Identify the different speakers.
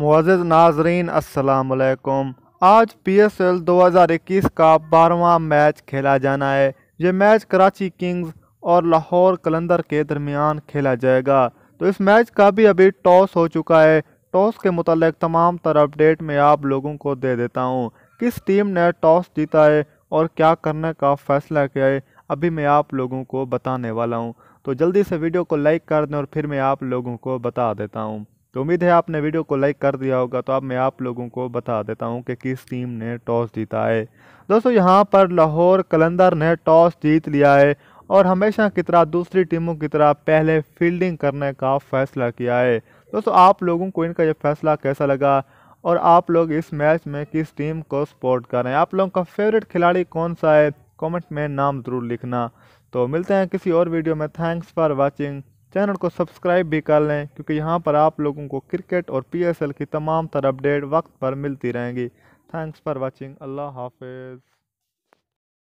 Speaker 1: मुआज़ नाजरीन असलकुम आज पी एस एल दो हज़ार इक्कीस का बारवा मैच खेला जाना है ये मैच कराची किंग्स और लाहौर कलंदर के दरमियान खेला जाएगा तो इस मैच का भी अभी टॉस हो चुका है टॉस के मतलब तमाम तर अपडेट मैं आप लोगों को दे देता हूँ किस टीम ने टॉस जीता है और क्या करने का फ़ैसला किया है अभी मैं आप लोगों को बताने वाला हूँ तो जल्दी से वीडियो को लाइक कर दें और फिर मैं आप लोगों को बता देता हूँ तो उम्मीद है आपने वीडियो को लाइक कर दिया होगा तो अब मैं आप लोगों को बता देता हूं कि किस टीम ने टॉस जीता है दोस्तों यहां पर लाहौर कलंदर ने टॉस जीत लिया है और हमेशा की तरह दूसरी टीमों की तरह पहले फील्डिंग करने का फैसला किया है दोस्तों आप लोगों को इनका यह फैसला कैसा लगा और आप लोग इस मैच में किस टीम को सपोर्ट कर रहे हैं आप लोगों का फेवरेट खिलाड़ी कौन सा है कमेंट में नाम ज़रूर लिखना तो मिलते हैं किसी और वीडियो में थैंक्स फॉर वाचिंग चैनल को सब्सक्राइब भी कर लें क्योंकि यहाँ पर आप लोगों को क्रिकेट और पीएसएल की तमाम तर अपडेट वक्त पर मिलती रहेंगी थैंक्स फॉर वाचिंग अल्लाह हाफिज़